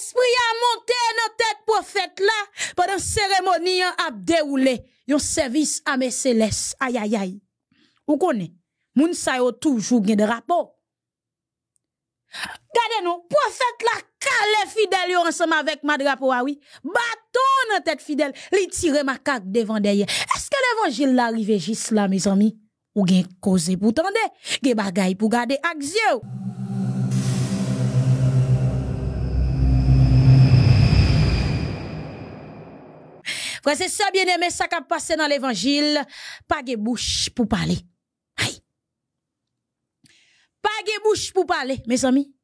esprit a monté dans tête prophète là pendant cérémonie a déroulé yon service à mes célestes aïe aïe aïe ou connaît moun sa yo toujours gen de rapport Gade nou, profet la kale ma yo ansèm avèk madrapo awi, baton nan tèt fidèle li tire makak devant derrière. Est-ce que l'évangile l'arrive juste là mes amis ou gen causé pour tende, gen bagaille pou gade ak Frère, c'est ça, bien aimé, ça qui passé dans l'évangile. Pas de bouche pour parler. Aïe. Pas de bouche pour parler, mes amis.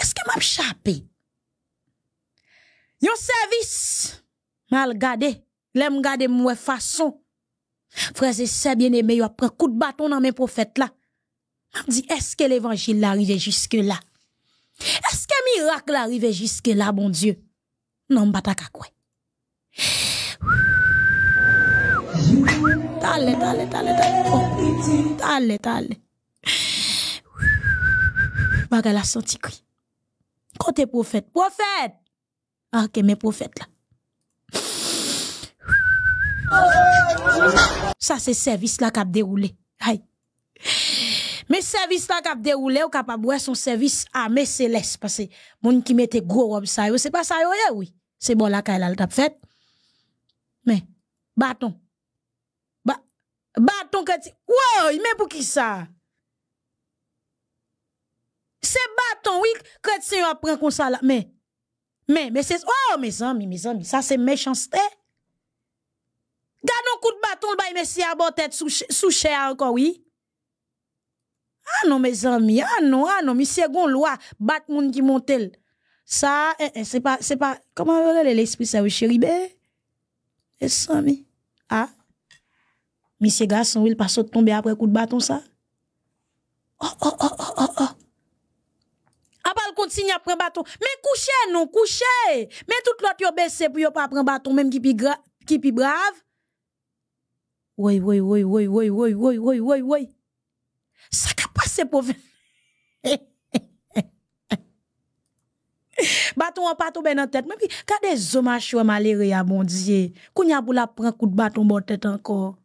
Est-ce que m'a chappé? Yon service, mal gardé. L'aime garder moué façon. Frère, c'est ça, bien aimé, yon pris coup de bâton dans mes prophètes là. M'a dit, est-ce que l'évangile arrivé jusque là? Est-ce que miracle arrivé jusque là, bon Dieu? Non, m'bata quoi Talè, talè, talè, talè oh, Talè, talè Magal a santi kri Kote profet, profet Ake ah, men profet la Sa se servis la kap deroule Me servis la kap deroule Ou kap abouè son servis amè selès Moun ki mette gwo wop sayo Se pa sayo ye ou Se bon la kap deroule Mais, bâton, Bâton, baton kati. pour qui ça? ça? C'est oui. oui, c'est un se comme ça. mais, mais Mais, Mais, mais, Oh, mes amis, mes c'est méchanceté. c'est méchanceté. de coup le bâton, bay mesi a à tête tête sous chair encore, oui. Ah non, mes amis, ah non, ah non, mais c'est gon loi, bat moun qui montel. Ça, eh, eh, c'est pas, c'est pas, comment on l'esprit ça, chérie? ben? Et ça, mi. Ah. Monsieur garçon, il passe tomber après coup de bâton ça. Oh, oh, oh, oh, oh, oh. Après, ah, bah, continue à prendre bâton. Mais couchez, non, couchez. Mais tout l'autre, yo baisse pour yo pas prendre bâton, même qui pi qui pi brave. Oui, oui, oui, oui, oui, oui, oui, oui, oui, oui. Ça qu'a passé pour... Baton an patou ben an tèt, mwen pi kade zoma chou an malere ya bondye, kou nyapou la pran kout baton bon tèt ankor.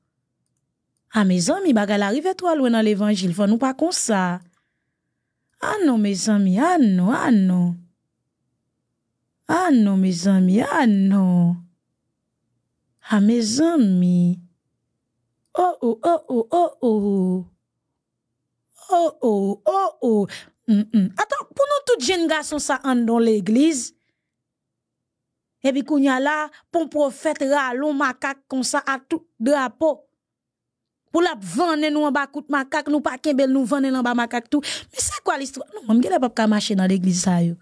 A me zami bagal arrive to alwen an levangil, fò nou pa kon sa. Anon me zami, anon, anon. Anon me zami, anon. A me zami. O ou, o ou, o ou. O ou, o ou, o ou. Mm Attends, pour nous tous jeunes garçons ça en dans l'église, et puis qu'on y a là, pour prophète ralon macaque comme ça à tout drapeau. Pour la vendre nous en bas kout macaque, nous pas bel nous vendre en bas macaque tout. Mais c'est quoi l'histoire? Non, m'gèle pas ka marcher dans l'église ça yo.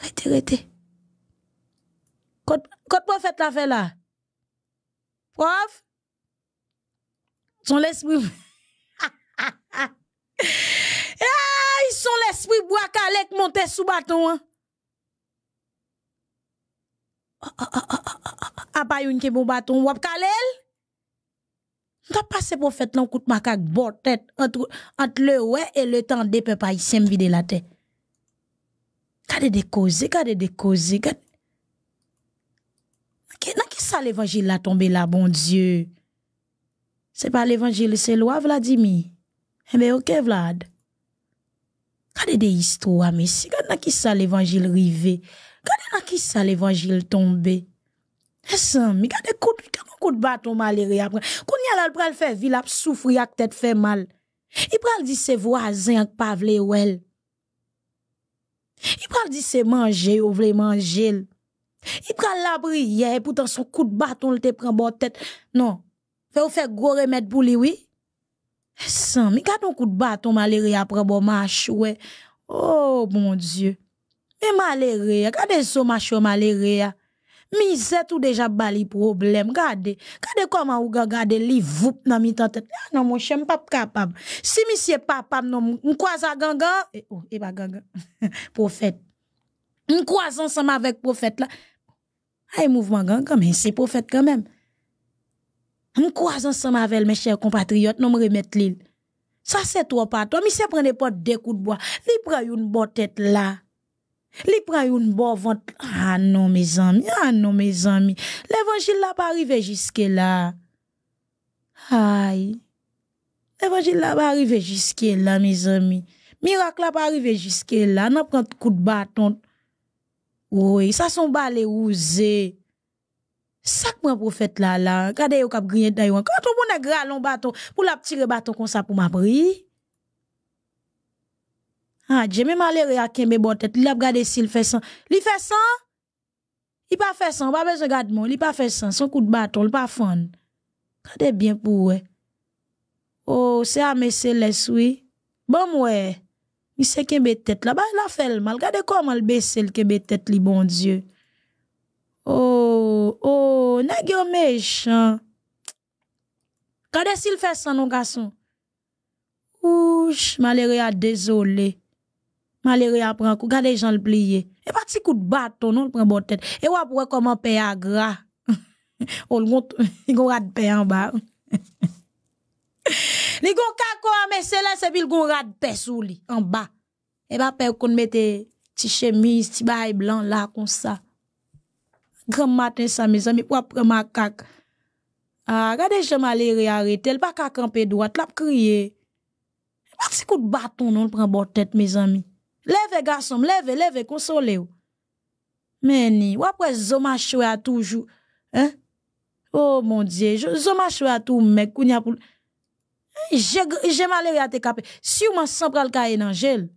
Rete, rete. Quand, quand prophète la fait là? Prof? Son l'esprit. ils sont l'esprit bois calek monte sous bâton. Hein. Ah, ah, ah, ah pas une qui bon bâton, wap kalel? T'as passé pour faire l'en coup de macaque tête entre, entre le ouais et le temps des peuples haïtiens vider la tête. Gade de causes, gardez de causes, Dans qui ki sa l'évangile la tombé là, bon Dieu? C'est pas l'évangile, c'est loi, Vladimir. Eh bien, ok, Vlad. Kade de histro a mesi, kade nan ki sa l'evangil rive, kade nan ki sa l'evangil tombe. Nesan eh, mi, kade kou de baton mali re apre, kouni alal pral fe vil ap soufri ak tet fe mal. I pral di se vwazen ak pa vle wel. I pral di se manje ou vle manjel. I pral labri ye, pou tan son kou de baton lte pran bon tet. Non, fe ou fe gwo remet pou li wi. Sans, mais quand on coup de bâton, malheureux, après bon marche, Oh, mon Dieu. Mais malheureux, regardez ce marche, Mais ah. c'est tout déjà bali problème. Regardez, regardez comment on regardez les voups dans mi tête ah, non, mon chien, pas capable. Si monsieur papa, non, à ganga. Eh, oh, eh, pas ganga. prophète. croise ensemble avec prophète là. Ah, mouvement ganga, mais c'est prophète quand même. Je croise ensemble avec mes chers compatriotes, nous me l'île. Ça c'est toi pas toi, mais c'est prendre pas des coups de bois. Il prend une bonne tête là. Il prend une bonne vente. Ah non mes amis, ah non mes amis. L'évangile là pas arrivé jusque là. Aïe. L'évangile là pas arrivé jusque là mes amis. Miracle là pas arrivé jusque là, n'a prend coup de bâton. Oui, ça sont balais usés sac mon prophète là là regardez au cap grien d'ailleurs quand on bon un bâton pour la tirer bâton comme ça pour m'appris ah j'ai même aller à hein, kembe bon tête il a regardé s'il fait ça il fait ça il pas fait ça on pas besoin garde il pas fait ça son coup de bâton il pas fond regardez bien pour ouais oh c'est à mes les oui bon moi, il sait kembe tête là bas il a fait mal regardez comment il baisse le kembe tête li bon dieu Oh, oh, nè gyo me chan. Kade si l fè san nou gason? Oosh, ma lè rè a dezolé. Ma lè rè a prankou. Kade jan l pliye. E ba ti kout baton nou l pren botet. E wap wè koman pe a gra. Ou l gon rad pe an ba. Li gon kako a me selè sebi l gon rad pe sou li an ba. E ba pe kon metè ti chemise, ti bay blan la kon sa. Grand matin, ça mes amis, pour prendre ma cac. Ah, gade je le arrêter, elle el camper kakampe doat, lap kriye. Pas si kout bâton, non mes pren Lève tête, me lève, Leve garçon. leve, leve, konsole ou. Meni, zo zoma a toujours... Hein? Oh, mon Dieu. zoma chwe a tout mek, kounya pou... Eh, j'ai le re ate kape. Si ou man san pral ka enanjel,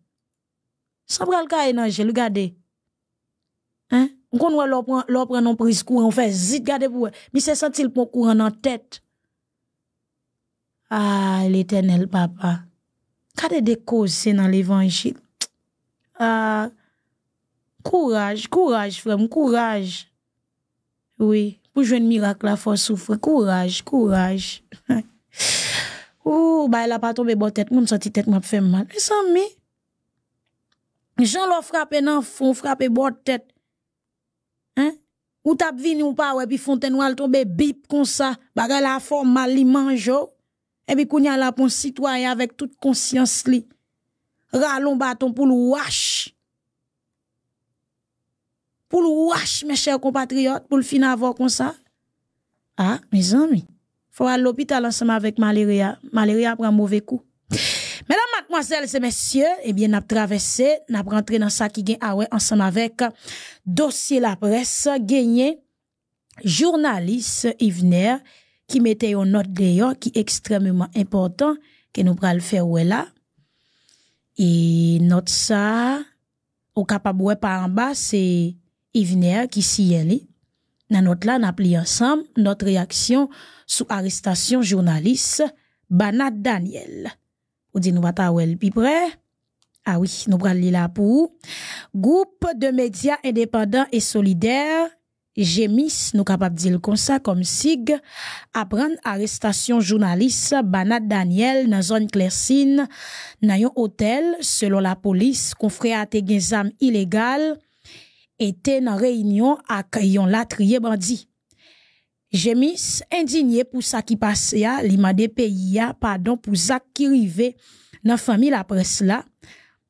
Sans pral ka angel regardez. Hein? On peut leur prend en prise courant, on fait zit gardez pour. Mais c'est senti le courant en tête. Ah, l'Éternel papa. est de cause c'est dans l'évangile. Ah courage, courage frère, courage. Oui, pour jouer un miracle la force souffre, courage, courage. Ouh, bah elle a pas tombé bon tête, mon senti tête m'a fait mal. ça, amis. Jean l'a frappé le fond, frappé bon tête. Ou tap vini ou pas, ouais, puis fontaine ou tombe bip comme ça, baga la forme malimango li manjo. Et puis kounya la pon citoyen avec toute conscience li. Ralon bâton pour le wash. Pour wash, mes chers compatriotes, pour le fin avoir comme ça. Ah, mes amis, faut aller à l'hôpital ensemble avec malaria. Malaria prend mauvais coup. Mesdames, mademoiselles et messieurs, eh bien, n'a traversé, n'a rentré dans ça qui gagne ah ouais, ensemble avec euh, dossier la presse, gagné journaliste Yvner, qui mettait une note d'ailleurs, qui est extrêmement important, que nous pral faire ouais là. Et note ça, au capable ouais par en bas, c'est Yvner qui s'y est Dans notre là, n'a plié ensemble notre réaction sous arrestation journaliste Banat Daniel. Ou dit nous va près. Ah oui, nous li là pour Groupe de médias indépendants et solidaires, Gémis, nous capable de dire comme ça, comme SIG, apprendre arrestation journaliste Banat Daniel dans zone claircine dans un hôtel, selon la police, confrère à des armes était en réunion avec un latrier bandit mis indigné pour ça qui passe à li des pays pardon pour ça qui arrivait dans famille la presse là.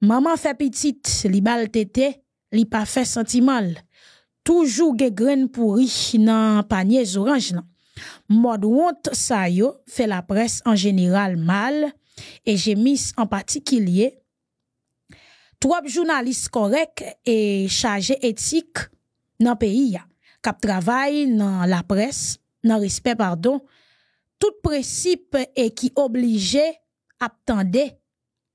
Maman fait petite, li bal tété, li pas fait sentimental. Toujours des graines pourries dans panier orange là. Mode honte ça yo fait la presse en général mal et mis en particulier. Trois journalistes corrects et chargés éthique dans pays Cap travail dans la presse, non respect, pardon, tout principe et qui obligeait attendait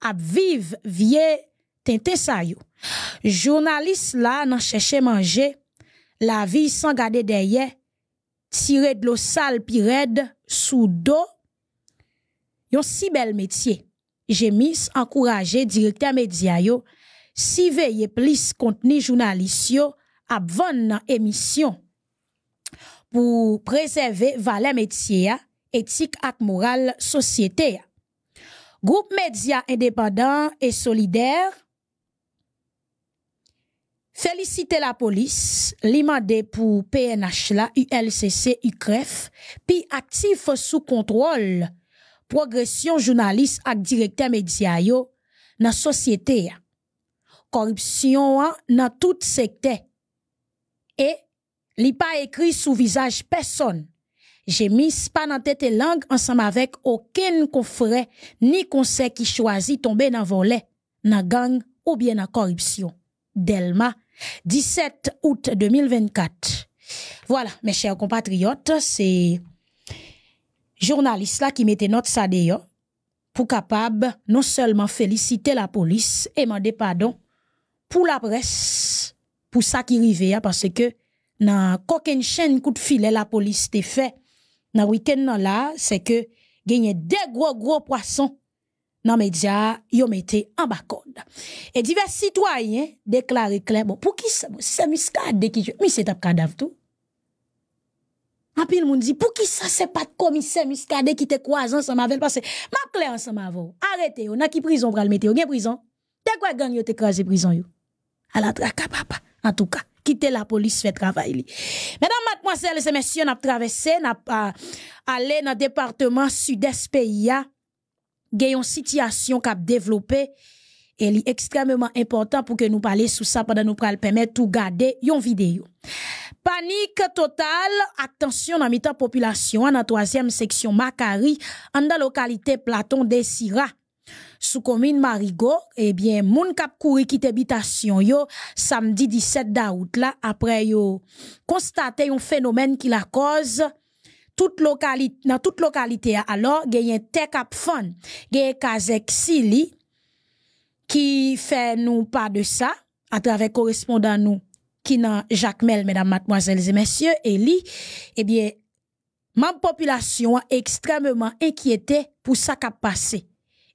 à vivre vivre vie tente yo. journalistes, là nan chercher manger, la vie vie derrière tirer de l'eau sale, sal sous sous dos. y yon si bel j'ai mis encourager directeur média yo, si veye plus contenu journalistique à vann pour émission pour préserver valeur métier, éthique morale société Groupe Média Indépendant et Solidaire félicite la police, limande pour PNH la, ULCC, UCREF, puis actif sous contrôle progression journaliste et directeur média dans la société Corruption dans tout secteur. Et li pas écrit sous visage personne. J'ai mis dans tête et langue ensemble avec aucun confrère ni conseil qui choisit tomber dans volet, dans gang ou bien la corruption. Delma, 17 août 2024. Voilà, mes chers compatriotes, c'est journaliste là qui mettait note ça d'ailleurs pour capable non seulement féliciter la police et demander pardon pour la presse pour ça qui arrive hein, parce que dans aucune chaîne coup de filet la police t'est fait dans week-end là c'est que gagné des gros gros poissons dans les médias, ils en bas code. Et divers citoyens déclaré clairement, pour qui ça, c'est muscade qui mais c'est un cadavre tout. En pile, monde dit, pour qui ça, c'est pas de commissaire muscade qui te croise ensemble avec, parce que, ma clair ensemble avec, arrêtez, on a qui prison pour le mettre, on a prison. T'es quoi gang yo en prison yo? À la traque, papa. En tout cas, quitter la police fait travail. Mesdames, mademoiselles et messieurs, n'a traversé, n'a pas allé dans le département sud-est pays. Gayon situation qui a développé et est extrêmement important pour que nous parlions sous ça pendant nous le permettre tout garder une vidéo. Panique totale, attention dans mi population, en la troisième section Macari, en la localité Platon Desira sous commune Marigot, eh bien, moun kap kouri quitte habitation yo, samedi 17 d'août là, après yo, constaté un phénomène qui la cause, toute localité, dans toute localité alors, gagne te kap fon, gagne kazek sili, qui fait nous pas de ça, à travers correspondant nous, qui nan Jacques Mel, mesdames, mademoiselles et messieurs, Eli, eh bien, ma population est extrêmement inquiétée pour ça qui a passé.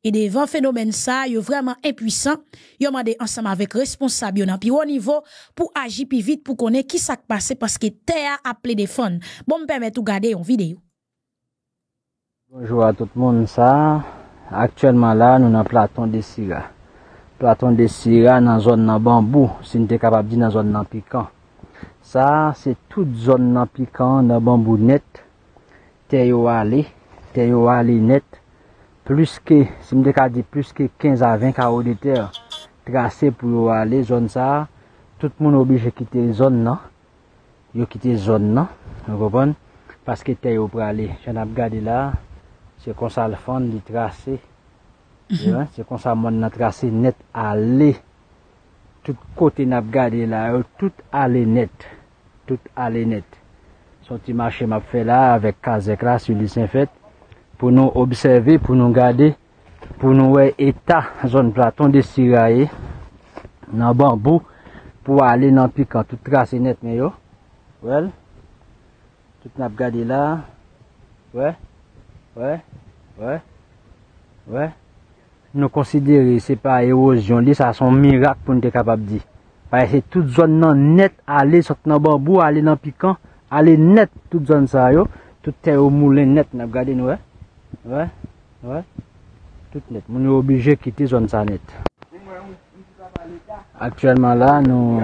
E devan fenomen sa, yo vreman epwisan, yo mande ansama vek responsab yo nan pi o nivou pou aji pi vit pou kone ki sak pase paske te a aple de fon. Bon me permette ou gade yon videyo. Bonjour a tout le monde sa. Aktuellement la, nou nan Platon de Sira. Platon de Sira nan zone nan bambou, si nou te kapab di nan zone nan pikant. Sa, se tout zone nan pikant, nan bambou net, te yo wale, te yo wale net. plus ke, si m dek a di, plus ke 15 non? non? mhm. a 20 ka ou de ter, trase pou yo ale, zon sa, tout moun obi je kite zon nan, yo kite zon nan, an go bon, paske te yo prale, jan ap gade la, se konsal fande, li trase, se konsal moun nan trase, net ale, tout kote nap gade la, tout ale net, tout ale net, son ti mache map fe la, avek kazek la, si li sen fet, pou nou obseve, pou nou gade, pou nou wey eta zon platon de siraye, nan ban bou, pou wale nan pikant, tout trase net me yo, wel, tout nap gade la, wey, wey, wey, wey, nou konsidere se pa erozyon li, sa son mirak pou nou te kapab di, pare se tout zon nan net ale, tout nan ban bou, ale nan pikant, ale net tout zon sa yo, tout te yo moulen net nap gade nou wey, Wè, wè, tout net. Moun yo obije kiti zon sa net. Aktuellement la nou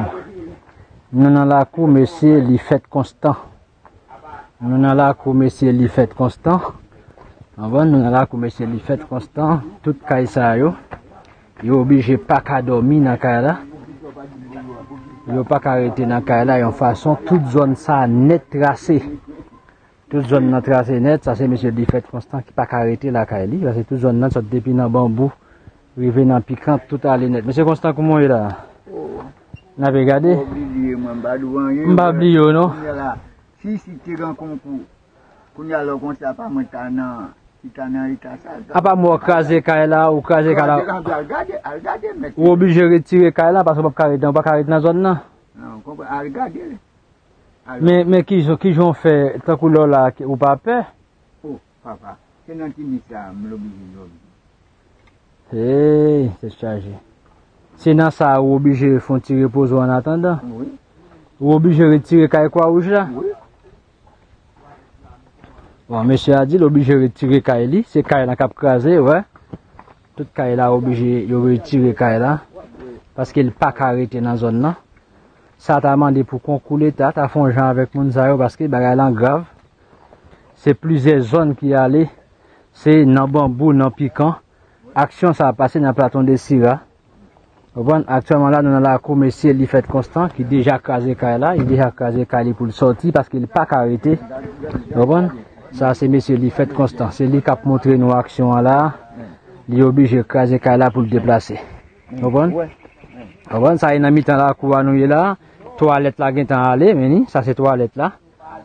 nan la kou mesye li fet konstan. Nou nan la kou mesye li fet konstan. Anwen nou nan la kou mesye li fet konstan. Tout kaysa yo, yo obije pak adomi nan kaya la. Yo pak arete nan kaya la yon fason tout zon sa net trasey. Tout zon nan trase net, sa se M. Diffet Constan ki pa karete la kay li. La se tout zon nan, sa te depi nan bambou, revi nan pikran, tout ale net. M. Constan, koumon yo la? Ou. Nan pe gade? M'abili yo, m'abali yo yo. M'abili yo nou? Si si tiran konkou, kouni alo konsa pa mwen ta nan, ta nan ita sa. A pa mwen kaze kay la, ou kaze kay la? Al gade, al gade. Ou obi je retire kay la, pa se mwen karete nan, mwen karete nan zon nan? Non, al gade li. Mè ki jyon fè takou lò la ou papè? Ou, papa, senan ti nika m l'obijè yon. Hey, se chaje. Senan sa, ou obijè foun tire pozwa an atanda? Ou obijè retire kaye kwa ouj la? Ou, mè sya di, ou obijè retire kaye li, se kaye la kapkaze, ou vè? Tout kaye la obijè, yon retire kaye la. Paske l'pak ha rete nan zon nan. Sa ta mande pou kon koule ta, ta fon jan avèk moun zaro baske baga lan grav. Se plize zon ki ale, se nan bon bou, nan pikant. Aksyon sa apase nan platon de sirat. Aktuèman la nou nan la kou mesye li fet konstant ki deja kaze kala. Il deja kaze kali pou l sorti paske il pa karete. Sa se mesye li fet konstant. Se li kap montre nou aksyon la, li obige kaze kala pou l deplase. Awen, sa y nan mi tan la kou anou ye la. Toalet la gen tan ale. Meni, sa se toilet la.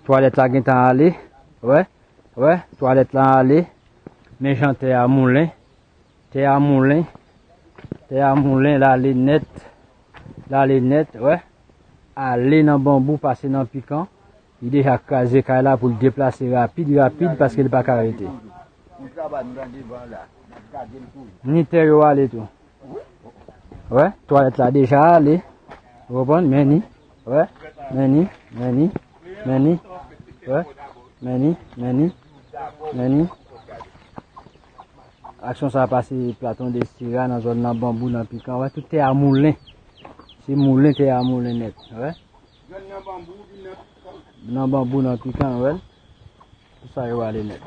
Toalet la gen tan ale. Wey, wey, toilet la ale. Menjan te a moun len. Te a moun len. Te a moun len, la le net. La le net, wey. A le nan bambou, pase nan pikant. Y deja kaze ka la pou deplase rapide, rapide, paske de pa karete. Ni te yo ale tou. Toalet la deja, le. Mèni. Mèni. Mèni. Mèni. Mèni. Mèni. Aksyon sa pa se platon de stiga nan zon nan bambou nan pikant. Tout te amoulen. Se moulen te amoulen net. Nan bambou nan pikant, vel. Tout sa yo alen net.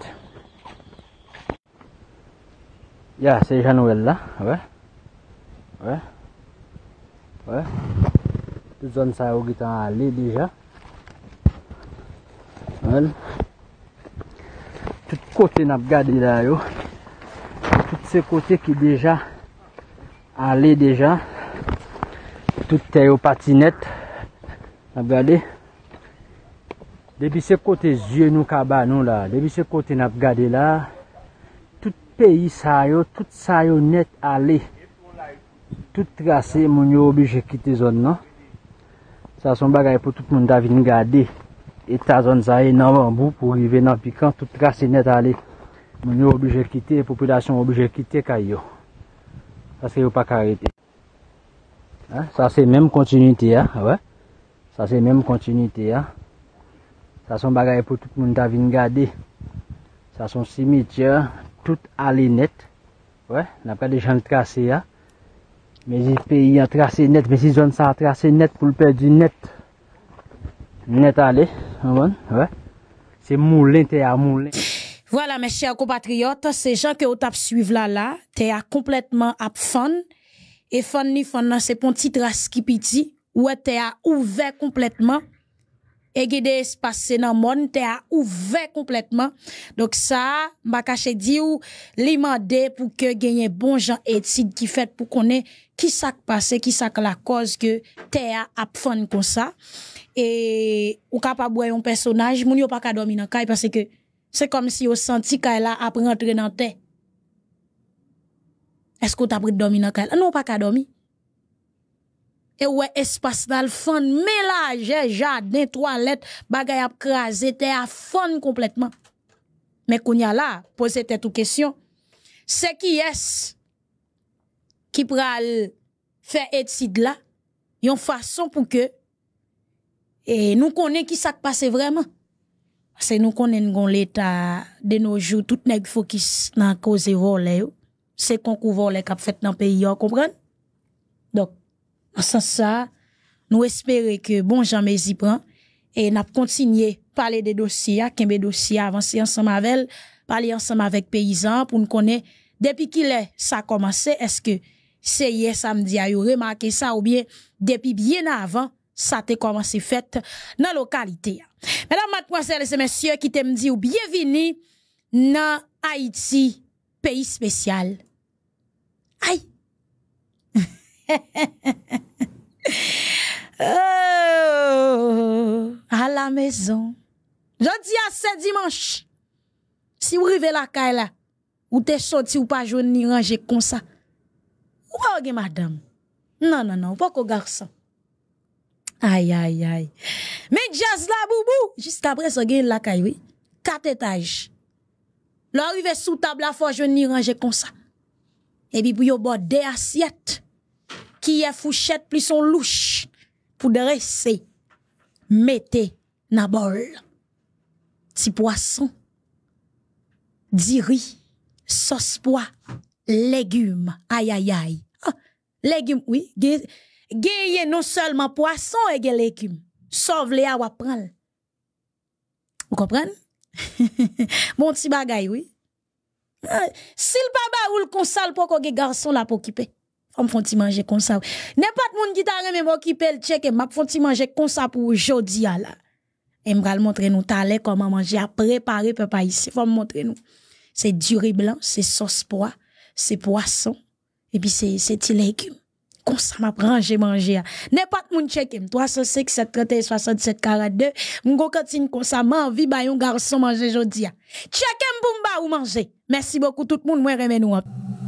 Ya, se janou el la. Ve. Ve. Wè, tout zon sa yo gitan ale deja. Wè, tout kote nap gade la yo. Tout se kote ki deja ale deja. Tout te yo pati net. Nap gade. Depi se kote zye nou kaba nou la. Depi se kote nap gade la. Tout peyi sa yo, tout sa yo net ale deja. Tout trase, moun yo obje kite zon nan. Sa son bagay pou tout moun davin gade. Eta zon zaye nan wambou pou rive nan pikant. Tout trase net ale. Moun yo obje kite, populasyon obje kite kay yo. Sa se yo pa karete. Sa se menm kontinite ya. Sa se menm kontinite ya. Sa son bagay pou tout moun davin gade. Sa son simitye, tout ale net. Na pre de jan trase ya. Me zi pe yon trase net, me zi zon san trase net pou lper di net. Net ale, an bon? Se moulen, te a moulen. Voilà, mes chers compatriotes, se jan ke ot ap suive la la, te a kompletman ap fan. E fan ni fan nan se pon titras ki piti, oue te a ouve kompletman. E gede espase nan moun, te a ouve kompletman. Dok sa, makache di ou, li mande pou ke genye bon jan etid ki fet pou konen qui s'est passé, qui s'est la cause que Théa a fait comme ça. Et ou capable un personnage, moun yo pas ka dormir dans kay parce que c'est comme si yo senti kay appris à entrer dans terre. Est-ce que tu as dormi dans kay? Non, pas ka dormir. Et ouais, espace dal mélange jardin, toilette, bagay a crasé terre a foncé complètement. Mais qu'on y a là, posez question. C'est qui est-ce qui pral faire étude là, yon façon pour que et nous connaît qui ça passé vraiment. Parce que nous connaissons l'état de nos jours, tout nèg focus dans cause voler. C'est concours voler qu'a fait dans le pays, vous comprenez? Donc, en sens ça, nous espérons que bon Jean y prend et n'a continué parler des dossiers, qu'un dossiers avancer ensemble avec parler ensemble avec paysans pour nous connaître depuis qu'il est ça a commencé, est-ce que Seye samdi a yo remake sa ou bien depi bien avan sa te koman se fet nan lokalite a. Menan mat mwasele se mesye ki te mdi ou bien vini nan Haiti, peyi spesyal. Ay! A oh! la mezon. Jodi a se dimanche. Si ou rive la ka la ou te soti ou pa joun ni range kon sa. Wage madame. Non, non, non, pas qu'au garçon. Aïe, aïe, aïe. Mais jazz la boubou, jusqu'à présent, il la caille, oui. Quatre étages. L'arrivée sous table, la fois, je n'y ranger comme ça. Et puis, pour yon des assiettes, qui est fouchette, plus son louche, pour dresser, mettez, na bol. Petit poisson, diri, riz, sauce pois, légumes, aïe, aïe, aïe. Légumes, oui. gayer non seulement poisson et légumes. sauf les a Vous comprenez? bon petit bagay, oui. Ah, si le papa ou le consal pour qu'on garçon là pour occuper. On font manger comme ça. de monde qui t'a remis m'occuper le check et m'a font manger comme ça pour aujourd'hui ah, là. Et nous montrer nous talent comment manger à préparer papa ici. Faut montrer nous. C'est duré blanc, c'est sauce pois, c'est poisson, et puis c'est des légumes. qu'on ça, m'a manger. N'importe moun checkem 305 731 67 42. M'gon continue qu'on ça, m'a envie ba un garçon manger jodi. Check pour boumba ou manger. Merci beaucoup tout le monde, moi remen nous.